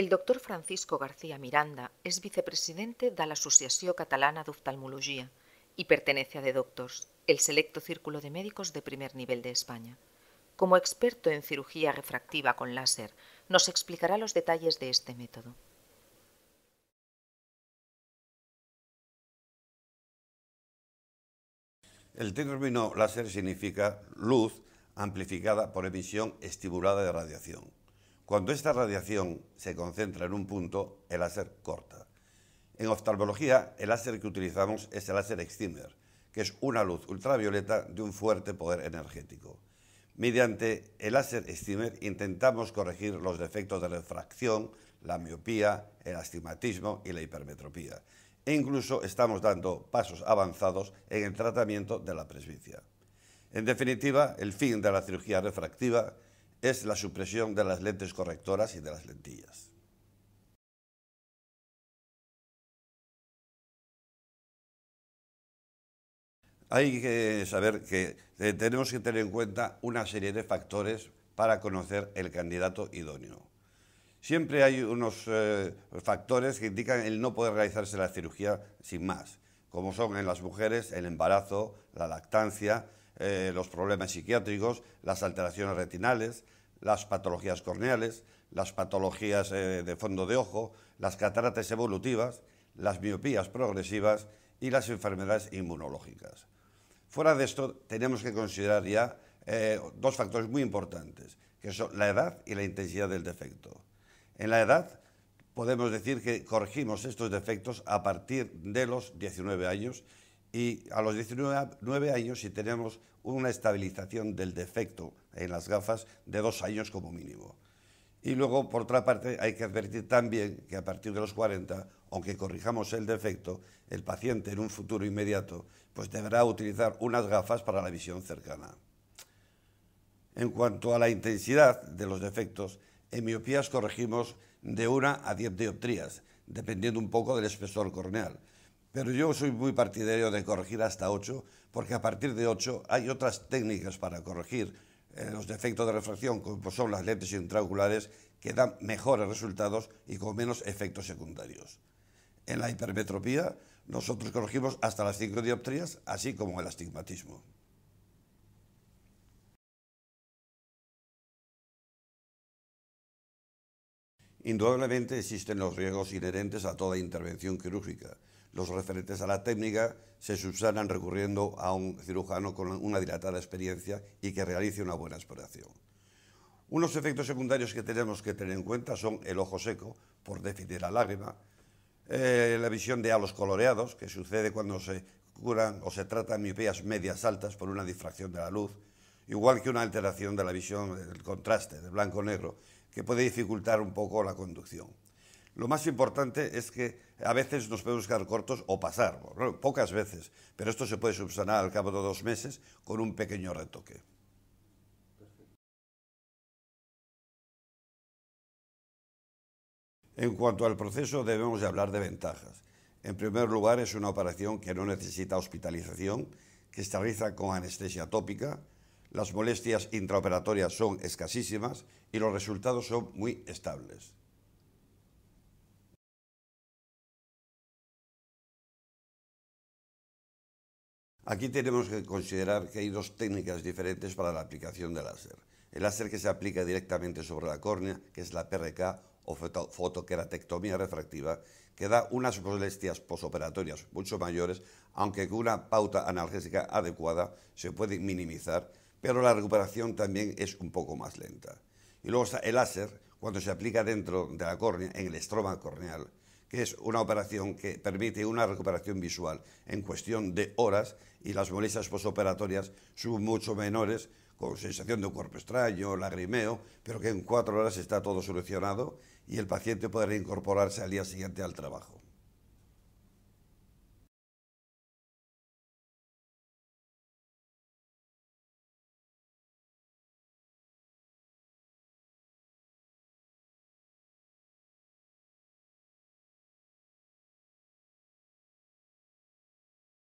El doctor Francisco García Miranda es vicepresidente de la Asociación Catalana de Oftalmología y pertenece a The Doctors, el selecto círculo de médicos de primer nivel de España. Como experto en cirugía refractiva con láser, nos explicará los detalles de este método. El término láser significa luz amplificada por emisión estimulada de radiación. Cuando esta radiación se concentra en un punto, el láser corta. En oftalmología, el láser que utilizamos es el láser extimer, que es una luz ultravioleta de un fuerte poder energético. Mediante el láser extimer intentamos corregir los defectos de refracción, la miopía, el astigmatismo y la hipermetropía. E incluso estamos dando pasos avanzados en el tratamiento de la presbicia. En definitiva, el fin de la cirugía refractiva es la supresión de las lentes correctoras y de las lentillas. Hay que saber que eh, tenemos que tener en cuenta una serie de factores para conocer el candidato idóneo. Siempre hay unos eh, factores que indican el no poder realizarse la cirugía sin más, como son en las mujeres el embarazo, la lactancia, eh, los problemas psiquiátricos, las alteraciones retinales, las patologías corneales, las patologías eh, de fondo de ojo, las cataratas evolutivas, las miopías progresivas y las enfermedades inmunológicas. Fuera de esto, tenemos que considerar ya eh, dos factores muy importantes, que son la edad y la intensidad del defecto. En la edad, podemos decir que corregimos estos defectos a partir de los 19 años y a los 19 años si tenemos una estabilización del defecto en las gafas de dos años como mínimo. Y luego, por otra parte, hay que advertir también que a partir de los 40, aunque corrijamos el defecto, el paciente en un futuro inmediato pues deberá utilizar unas gafas para la visión cercana. En cuanto a la intensidad de los defectos, en miopías corregimos de una a 10 dioptrías, dependiendo un poco del espesor corneal pero yo soy muy partidario de corregir hasta 8, porque a partir de 8 hay otras técnicas para corregir eh, los defectos de refracción, como son las lentes intraoculares, que dan mejores resultados y con menos efectos secundarios. En la hipermetropía, nosotros corregimos hasta las 5 dioptrías, así como el astigmatismo. Indudablemente existen los riesgos inherentes a toda intervención quirúrgica, los referentes a la técnica se subsanan recurriendo a un cirujano con una dilatada experiencia y que realice una buena exploración. Unos efectos secundarios que tenemos que tener en cuenta son el ojo seco, por déficit de la lágrima, eh, la visión de halos coloreados, que sucede cuando se curan o se tratan miopías medias altas por una difracción de la luz, igual que una alteración de la visión del contraste, de blanco-negro, que puede dificultar un poco la conducción. Lo más importante es que a veces nos podemos quedar cortos o pasar, pocas veces, pero esto se puede subsanar al cabo de dos meses con un pequeño retoque. En cuanto al proceso, debemos de hablar de ventajas. En primer lugar, es una operación que no necesita hospitalización, que se realiza con anestesia tópica, las molestias intraoperatorias son escasísimas y los resultados son muy estables. Aquí tenemos que considerar que hay dos técnicas diferentes para la aplicación del láser. El láser que se aplica directamente sobre la córnea, que es la PRK o fotokeratectomía refractiva, que da unas molestias posoperatorias mucho mayores, aunque con una pauta analgésica adecuada se puede minimizar, pero la recuperación también es un poco más lenta. Y luego está el láser, cuando se aplica dentro de la córnea, en el estroma corneal, que es una operación que permite una recuperación visual en cuestión de horas y las molestias posoperatorias son mucho menores, con sensación de un cuerpo extraño, lagrimeo, pero que en cuatro horas está todo solucionado y el paciente puede reincorporarse al día siguiente al trabajo.